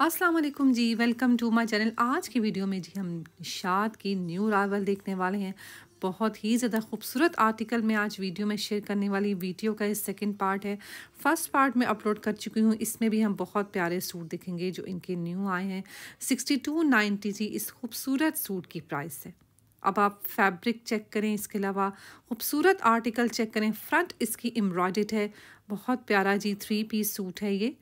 अस्सलाम वालेकुम जी वेलकम टू माय चैनल आज की वीडियो में जी हम निशात की न्यू रावल देखने वाले हैं बहुत ही ज़्यादा खूबसूरत आर्टिकल में आज वीडियो में शेयर करने वाली वीडियो का सेकंड पार्ट है फर्स्ट पार्ट में अपलोड कर चुकी हूँ इसमें भी हम बहुत प्यारे सूट देखेंगे जो इनके न्यू आए हैं सिक्सटी टू नाइन्टी जी इस खूबसूरत सूट की प्राइस है अब आप फैब्रिक चेक करें इसके अलावा खूबसूरत आर्टिकल चेक करें फ्रंट इसकी एम्ब्रॉयड है बहुत प्यारा जी थ्री पीस सूट है ये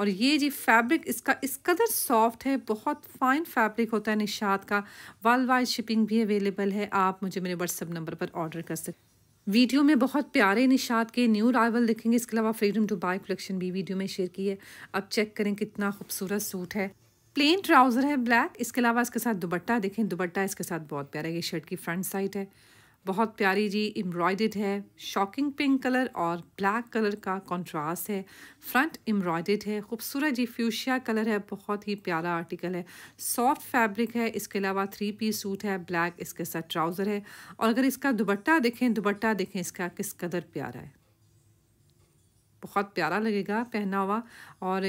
और ये जी फैब्रिक इसका इस कदर सॉफ्ट है बहुत फाइन फैब्रिक होता है निशात का वर्ल्ड वाइड शिपिंग भी अवेलेबल है आप मुझे मेरे व्हाट्सअप नंबर पर ऑर्डर कर सकते वीडियो में बहुत प्यारे निशात के न्यू राइवल देखेंगे इसके अलावा फ्रीडम टू बाई कलेक्शन भी वीडियो में शेयर की है अब चेक करें कितना खूबसूरत सूट है प्लेन ट्राउज़र है ब्लैक इसके अलावा इसके साथ दुबट्टा देखें दुबट्टा इसके साथ बहुत प्यारा ये शर्ट की फ्रंट साइड है बहुत प्यारी जी एम्ब्रॉयड है शॉकिंग पिंक कलर और ब्लैक कलर का कंट्रास्ट है फ्रंट एम्ब्रॉयड है खूबसूरत जी फ्यूशिया कलर है बहुत ही प्यारा आर्टिकल है सॉफ्ट फैब्रिक है इसके अलावा थ्री पीस सूट है ब्लैक इसके साथ ट्राउज़र है और अगर इसका दुबट्टा देखें दुबट्टा देखें इसका किस कदर प्यारा है बहुत प्यारा लगेगा पहना हुआ और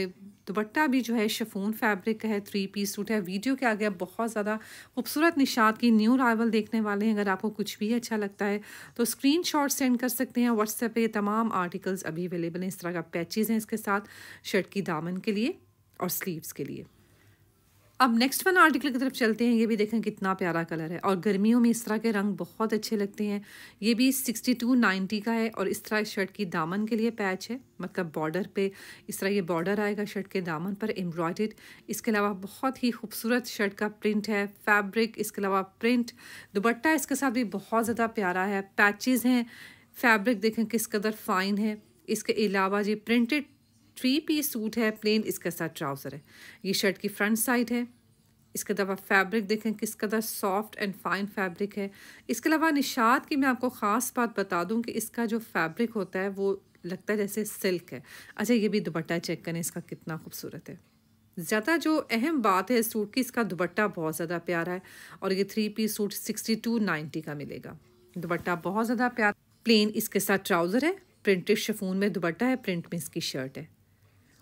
दुपट्टा भी जो है शफून फैब्रिक है थ्री पीस सूट है वीडियो के आगे आप बहुत ज़्यादा खूबसूरत निशात की न्यू राइवल देखने वाले हैं अगर आपको कुछ भी अच्छा लगता है तो स्क्रीन शॉट सेंड कर सकते हैं व्हाट्सएप पे तमाम आर्टिकल्स अभी अवेलेबल हैं इस तरह का पैचेज़ हैं इसके साथ शर्ट की दामन के लिए और स्लीवस के लिए अब नेक्स्ट वन आर्टिकल की तरफ चलते हैं ये भी देखें कितना प्यारा कलर है और गर्मियों में इस तरह के रंग बहुत अच्छे लगते हैं ये भी सिक्सटी टू नाइन्टी का है और इस तरह शर्ट की दामन के लिए पैच है मतलब बॉर्डर पे इस तरह ये बॉर्डर आएगा शर्ट के दामन पर एम्ब्रॉयड इसके अलावा बहुत ही खूबसूरत शर्ट का प्रिंट है फैब्रिक इसके अलावा प्रिंट दुपट्टा इसके साथ भी बहुत ज़्यादा प्यारा है पैचेज़ हैं फैब्रिक देखें किस कदर फाइन है इसके अलावा जी प्रिंटेड थ्री पीस सूट है प्लेन इसके साथ ट्राउज़र है ये शर्ट की फ्रंट साइड है इसके अलावा फैब्रिक देखें किस कदर सॉफ्ट एंड फाइन फैब्रिक है इसके अलावा निशात की मैं आपको ख़ास बात बता दूं कि इसका जो फैब्रिक होता है वो लगता है जैसे सिल्क है अच्छा ये भी दुपट्टा चेक करें इसका कितना खूबसूरत है ज़्यादा जो अहम बात है सूट की इसका दुपट्टा बहुत ज़्यादा प्यारा है और ये three piece suit sixty two ninety का मिलेगा दुपट्टा बहुत ज़्यादा प्यारा प्लेन इसके साथ ट्राउज़र है प्रिंटेड शफून में दुपट्टा है प्रिंट में इसकी शर्ट है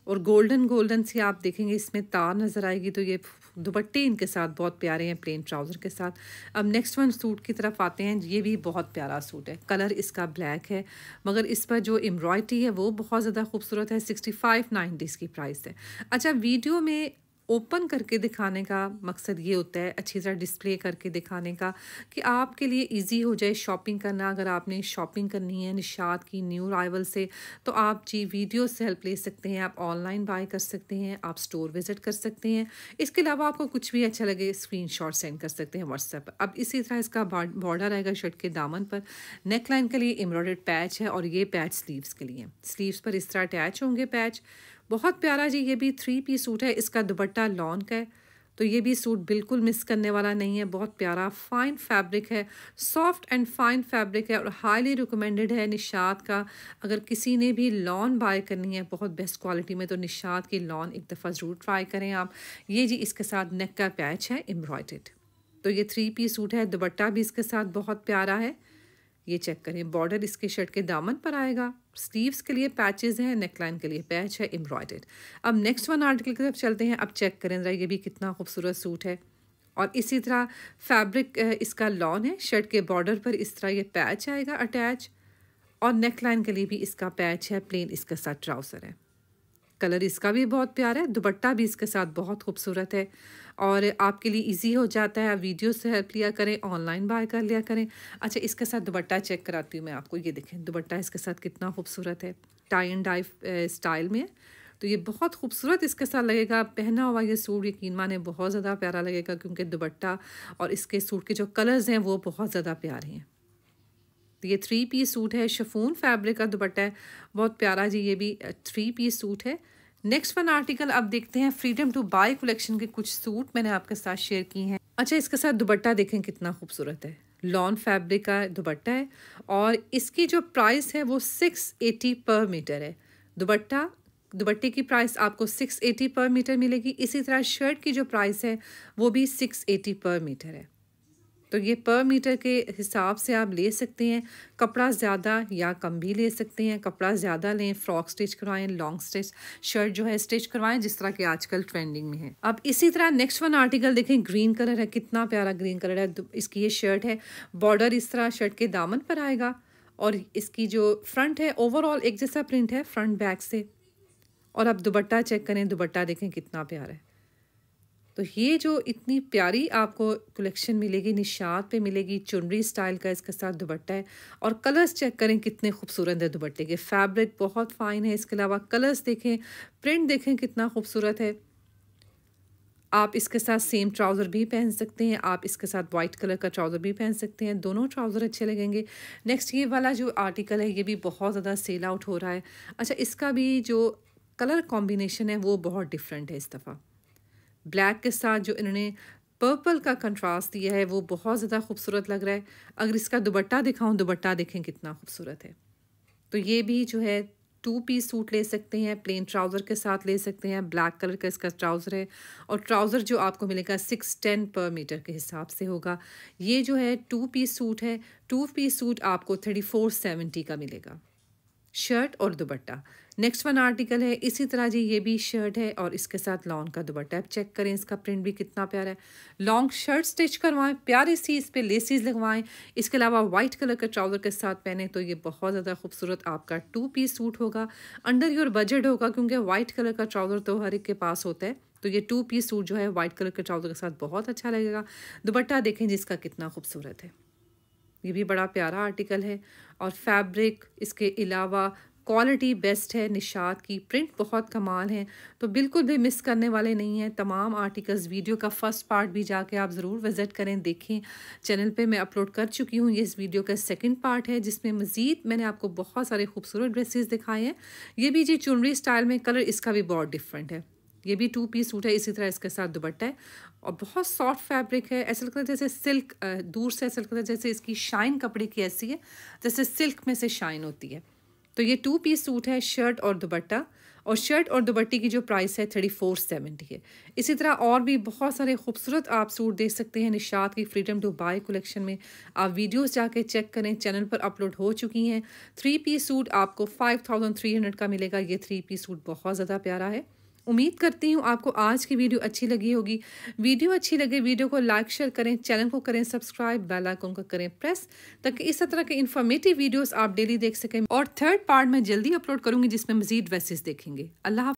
और गोल्डन गोल्डन से आप देखेंगे इसमें तार नज़र आएगी तो ये दुपट्टे इनके साथ बहुत प्यारे हैं प्लेन ट्राउज़र के साथ अब नेक्स्ट वन सूट की तरफ आते हैं ये भी बहुत प्यारा सूट है कलर इसका ब्लैक है मगर इस पर जो एम्ब्रॉयडरी है वो बहुत ज़्यादा खूबसूरत है सिक्सटी फाइव नाइन्टीज़ की प्राइस है अच्छा वीडियो में ओपन करके दिखाने का मकसद ये होता है अच्छी तरह डिस्प्ले करके दिखाने का कि आपके लिए इजी हो जाए शॉपिंग करना अगर आपने शॉपिंग करनी है निशात की न्यू राइवल से तो आप जी वीडियो से हेल्प ले सकते हैं आप ऑनलाइन बाय कर सकते हैं आप स्टोर विज़िट कर सकते हैं इसके अलावा आपको कुछ भी अच्छा लगे स्क्रीन सेंड कर सकते हैं व्हाट्सएप पर अब इसी तरह इसका बॉर्डर आएगा शर्ट के दामन पर नेक लाइन के लिए एम्ब्रॉयड पैच है और ये पैच स्लीव्स के लिए स्लीव्स पर इस तरह अटैच होंगे पैच बहुत प्यारा जी ये भी थ्री पीस सूट है इसका दुपट्टा लॉन का है तो ये भी सूट बिल्कुल मिस करने वाला नहीं है बहुत प्यारा फाइन फैब्रिक है सॉफ्ट एंड फाइन फैब्रिक है और हाईली रिकमेंडेड है निशात का अगर किसी ने भी लॉन बाय करनी है बहुत बेस्ट क्वालिटी में तो निशात की लॉन एक दफ़ा ज़रूर ट्राई करें आप ये जी इसके साथ नेक का पैच है एम्ब्रॉयड तो ये थ्री पी सूट है दुबट्टा भी इसके साथ बहुत प्यारा है ये चेक करें बॉर्डर इसके शर्ट के दामन पर आएगा स्लीव्स के लिए पैचेस हैं नेकलाइन के लिए पैच है एम्ब्रॉयडेड अब नेक्स्ट वन आर्टिकल की तरफ चलते हैं अब चेक करें ज़रा ये भी कितना खूबसूरत सूट है और इसी तरह फैब्रिक इसका लॉन है शर्ट के बॉर्डर पर इस तरह ये पैच आएगा अटैच और नेकलाइन के लिए भी इसका पैच है प्लेन इसका सा ट्राउज़र है कलर इसका भी बहुत प्यारा है दुपट्टा भी इसके साथ बहुत खूबसूरत है और आपके लिए इजी हो जाता है आप वीडियो से हेल्प लिया करें ऑनलाइन बाय कर लिया करें अच्छा इसके साथ दुपट्टा चेक कराती हूँ मैं आपको ये देखें दुपट्टा इसके साथ कितना खूबसूरत है टाई एंड डाई स्टाइल में तो ये बहुत खूबसूरत इसके साथ लगेगा पहना हुआ ये सूट यकीन माने बहुत ज़्यादा प्यारा लगेगा क्योंकि दुपट्टा और इसके सूट के जो कलर्स हैं वो बहुत ज़्यादा प्यारे हैं ये थ्री पीस सूट है शफून फैब्रिक का दुपट्टा है बहुत प्यारा जी ये भी थ्री पीस सूट है नेक्स्ट वन आर्टिकल अब देखते हैं फ्रीडम टू बाय कलेक्शन के कुछ सूट मैंने आपके साथ शेयर किए हैं अच्छा इसके साथ दुपट्टा देखें कितना खूबसूरत है लॉन फैब्रिक का दुपट्टा है और इसकी जो प्राइस है वो सिक्स एटी पर मीटर है दुपट्टा दुपट्टे की प्राइस आपको सिक्स एटी पर मीटर मिलेगी इसी तरह शर्ट की जो प्राइस है वो भी सिक्स एटी पर मीटर है तो ये पर मीटर के हिसाब से आप ले सकते हैं कपड़ा ज़्यादा या कम भी ले सकते हैं कपड़ा ज़्यादा लें फ्रॉक स्टिच करवाएं लॉन्ग स्टिच शर्ट जो है स्टिच करवाएं जिस तरह के आजकल ट्रेंडिंग में है अब इसी तरह नेक्स्ट वन आर्टिकल देखें ग्रीन कलर है कितना प्यारा ग्रीन कलर है इसकी ये शर्ट है बॉर्डर इस तरह शर्ट के दामन पर आएगा और इसकी जो फ्रंट है ओवरऑल एक जैसा प्रिंट है फ्रंट बैक से और आप दुबट्टा चेक करें दुबट्टा देखें कितना प्यारा है तो ये जो इतनी प्यारी आपको कलेक्शन मिलेगी निशात पे मिलेगी चुनरी स्टाइल का इसके साथ दुबट्टा है और कलर्स चेक करें कितने खूबसूरत है दुबट्टे के फैब्रिक बहुत फाइन है इसके अलावा कलर्स देखें प्रिंट देखें कितना खूबसूरत है आप इसके साथ सेम ट्राउज़र भी पहन सकते हैं आप इसके साथ वाइट कलर का ट्राउज़र भी पहन सकते हैं दोनों ट्राउज़र अच्छे लगेंगे नेक्स्ट ये वाला जो आर्टिकल है ये भी बहुत ज़्यादा सेल आउट हो रहा है अच्छा इसका भी जो कलर कॉम्बिनेशन है वो बहुत डिफरेंट है इस दफ़ा ब्लैक के साथ जो इन्होंने पर्पल का कंट्रास्ट दिया है वो बहुत ज़्यादा खूबसूरत लग रहा है अगर इसका दुबट्टा दिखाऊं दुबट्टा देखें कितना खूबसूरत है तो ये भी जो है टू पीस सूट ले सकते हैं प्लेन ट्राउज़र के साथ ले सकते हैं ब्लैक कलर का इसका ट्राउज़र है और ट्राउज़र जो आपको मिलेगा सिक्स टेन पर मीटर के हिसाब से होगा ये जो है टू पीस सूट है टू पीस सूट आपको थर्टी फोर सेवेंटी का मिलेगा शर्ट और दुबट्टा नेक्स्ट वन आर्टिकल है इसी तरह जी ये भी शर्ट है और इसके साथ लॉन्ग का दुबट्टा आप चेक करें इसका प्रिंट भी कितना प्यारा है लॉन्ग शर्ट स्टिच करवाएं प्यारे सी इस पर लेसिस लगवाएं इसके अलावा वाइट कलर का ट्राउज़र के साथ पहने तो ये बहुत ज़्यादा खूबसूरत आपका टू पीस सूट होगा अंडर योर बजट होगा क्योंकि वाइट कलर का ट्राउज़र तो हर एक के पास होता है तो ये टू पीस सूट जो है वाइट कलर के ट्राउज़र के साथ बहुत अच्छा लगेगा दुपट्टा देखें जिसका कितना खूबसूरत है ये भी बड़ा प्यारा आर्टिकल है और फैब्रिक इसके अलावा क्वालिटी बेस्ट है निशात की प्रिंट बहुत कमाल है तो बिल्कुल भी मिस करने वाले नहीं हैं तमाम आर्टिकल्स वीडियो का फर्स्ट पार्ट भी जाके आप ज़रूर विज़िट करें देखें चैनल पे मैं अपलोड कर चुकी हूँ ये इस वीडियो का सेकंड पार्ट है जिसमें मज़ीद मैंने आपको बहुत सारे खूबसूरत ड्रेसेस दिखाए हैं ये भी जी चुनरी स्टाइल में कलर इसका भी बहुत डिफरेंट है ये भी टू पीस सूट है इसी तरह इसके साथ दुबट्टा है और बहुत सॉफ्ट फैब्रिक है ऐसा लगता है जैसे सिल्क दूर से ऐसा लगता है जैसे इसकी शाइन कपड़े की ऐसी है जैसे सिल्क में से शाइन होती है तो ये टू पीस सूट है शर्ट और दुपट्टा और शर्ट और दुपट्टे की जो प्राइस है थर्टी फोर सेवेंटी है इसी तरह और भी बहुत सारे खूबसूरत आप सूट देख सकते हैं निशात की फ्रीडम टू बाय कलेक्शन में आप वीडियोस जाके चेक करें चैनल पर अपलोड हो चुकी हैं थ्री पीस सूट आपको फाइव थाउजेंड थ्री हंड्रेड का मिलेगा ये थ्री पीस सूट बहुत ज़्यादा प्यारा है उम्मीद करती हूँ आपको आज की वीडियो अच्छी लगी होगी वीडियो अच्छी लगे वीडियो को लाइक शेयर करें चैनल को करें सब्सक्राइब बेल आइकन को करें प्रेस ताकि इस तरह के इन्फॉर्मेटिव वीडियोस आप डेली देख सकें और थर्ड पार्ट मैं जल्दी अपलोड करूंगी जिसमें मजीद वेसेस देखेंगे अल्लाह